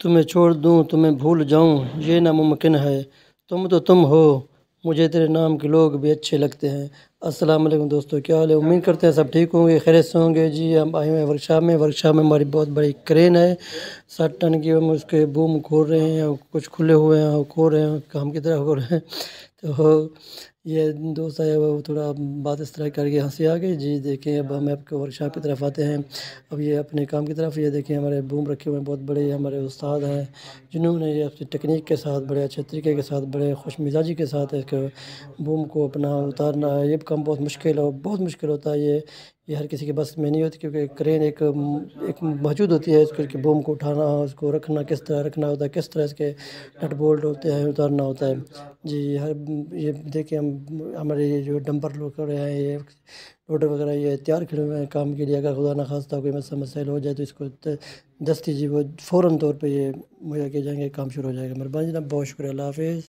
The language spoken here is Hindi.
तुम्हें छोड़ दूँ तुम्हें भूल जाऊँ ये नामुमकिन है तुम तो तुम हो मुझे तेरे नाम के लोग भी अच्छे लगते हैं अस्सलाम वालेकुम दोस्तों क्या हाल है उम्मीद करते हैं सब ठीक होंगे खैर से होंगे जी हम आए हुए हैं वर्कशॉप में वर्कशॉप में हमारी बहुत बड़ी क्रेन है साठ टन की हम उसके बूम खोल रहे हैं कुछ खुले हुए हैं खो रहे हैं काम की तरह हो रहे हैं तो ये दोस्त आया हुआ वो थोड़ा बात इस तरह करके हंसी आ गई जी देखें अब हम आपके वर्कशॉप की तरफ आते हैं अब ये अपने काम की तरफ ये देखें हमारे बूम रखे हुए हैं बहुत बड़े हमारे उस्ताद हैं जिन्होंने ये अपनी टेक्निक के साथ बड़े अच्छे तरीके के साथ बड़े खुश मिजाजी के साथ एक बूम को अपना उतारना ये काम बहुत मुश्किल हो बहुत मुश्किल होता है ये ये हर किसी के बस में नहीं होती क्योंकि क्रेन एक एक मौजूद होती है उसके बूम को उठाना उसको रखना किस तरह रखना होता है किस तरह इसके नट बोल्ट होते हैं उतारना होता है जी हर ये देखिए हम हमारे ये जो डंपर लोग हैं ये लोडर वगैरह ये तैयार खड़े हुए हैं काम के लिए अगर खुदा ना खास्ता कोई मसाइल हो जाए तो इसको दस्ती जी वो फ़ौर तौर पर ये मुहैया किए जाएंगे काम शुरू हो जाएगा मेहरबानी जनाब बहुत शुक्रिया हाफिज़